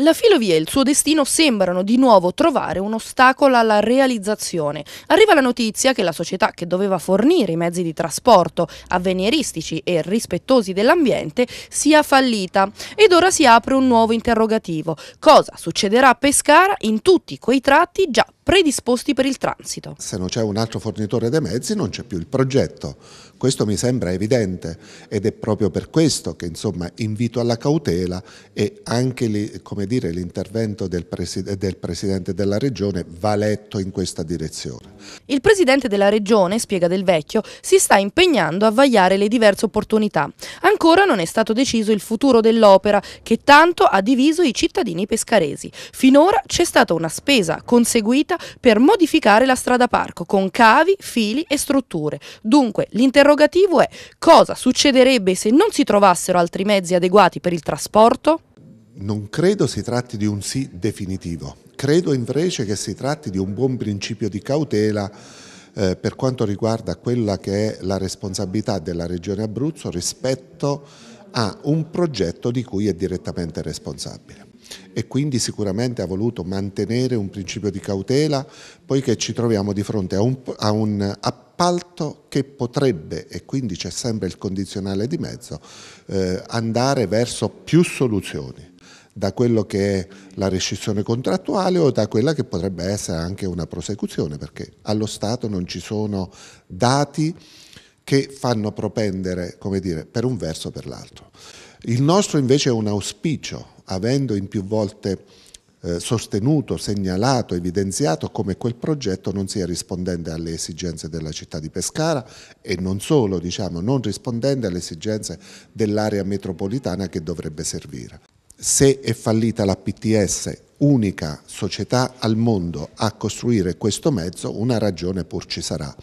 La Filovia e il suo destino sembrano di nuovo trovare un ostacolo alla realizzazione. Arriva la notizia che la società che doveva fornire i mezzi di trasporto avveniristici e rispettosi dell'ambiente sia fallita ed ora si apre un nuovo interrogativo. Cosa succederà a Pescara in tutti quei tratti già predisposti per il transito. Se non c'è un altro fornitore dei mezzi non c'è più il progetto, questo mi sembra evidente ed è proprio per questo che insomma, invito alla cautela e anche l'intervento del, preside del Presidente della Regione va letto in questa direzione. Il Presidente della Regione, spiega Del Vecchio, si sta impegnando a vagliare le diverse opportunità. Ancora non è stato deciso il futuro dell'opera che tanto ha diviso i cittadini pescaresi. Finora c'è stata una spesa conseguita per modificare la strada parco con cavi, fili e strutture. Dunque l'interrogativo è cosa succederebbe se non si trovassero altri mezzi adeguati per il trasporto? Non credo si tratti di un sì definitivo, credo invece che si tratti di un buon principio di cautela eh, per quanto riguarda quella che è la responsabilità della Regione Abruzzo rispetto a un progetto di cui è direttamente responsabile e quindi sicuramente ha voluto mantenere un principio di cautela poiché ci troviamo di fronte a un, a un appalto che potrebbe, e quindi c'è sempre il condizionale di mezzo, eh, andare verso più soluzioni da quello che è la rescissione contrattuale o da quella che potrebbe essere anche una prosecuzione, perché allo Stato non ci sono dati che fanno propendere, come dire, per un verso o per l'altro. Il nostro invece è un auspicio, avendo in più volte eh, sostenuto, segnalato, evidenziato come quel progetto non sia rispondente alle esigenze della città di Pescara e non solo, diciamo, non rispondente alle esigenze dell'area metropolitana che dovrebbe servire. Se è fallita la PTS, unica società al mondo a costruire questo mezzo, una ragione pur ci sarà.